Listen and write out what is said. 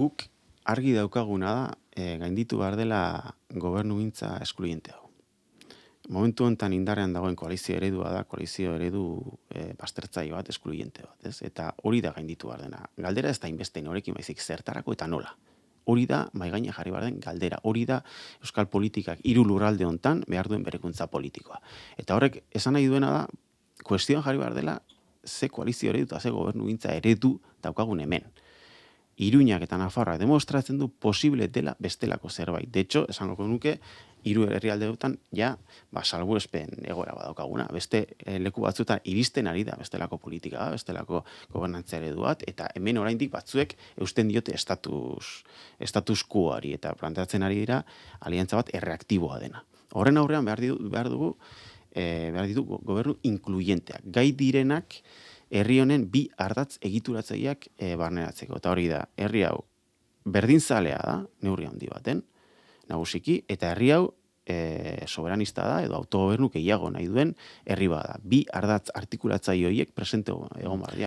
guk argi daukaguna da e, gainditu behar dela gobernu gintza hau. Momentu honetan indarrean dagoen koalizio eredua da, koalizio eredu e, eh, bastertzai bat eskluiente bat, ez? Eta hori da gainditu behar dena. Galdera ez da inbestein horrekin baizik zertarako eta nola. Hori da, maigaina jarri behar den, galdera. Hori da, euskal politikak hiru lurralde honetan behar duen berekuntza politikoa. Eta horrek, esan nahi duena da, kuestioan jarri behar dela, ze koalizio eredu eta ze gobernu gintza eredu daukagun hemen iruñak eta nafarra demostratzen du posible dela bestelako zerbait. De hecho, esango konuke, iru herrialde dutan, ja, ba, salbu espen egoera badaukaguna. Beste eh, leku batzuetan iristen ari da, bestelako politika, bestelako gobernantzia duat, eta hemen oraindik batzuek eusten diote estatus, estatus kuari, eta planteatzen ari dira, aliantza bat erreaktiboa dena. Horren aurrean behar, ditu, behar dugu, eh, behar gobernu inkluienteak. Gai direnak, herri honen bi ardatz egituratzeiak eh, barneratzeko. Eta hori da, herri hau berdin da, neurri handi baten, nagusiki, eta herri hau eh, soberanista da, edo autogobernu gehiago nahi duen herri bada. Bi ardatz artikulatzaioiek presente egon bardia.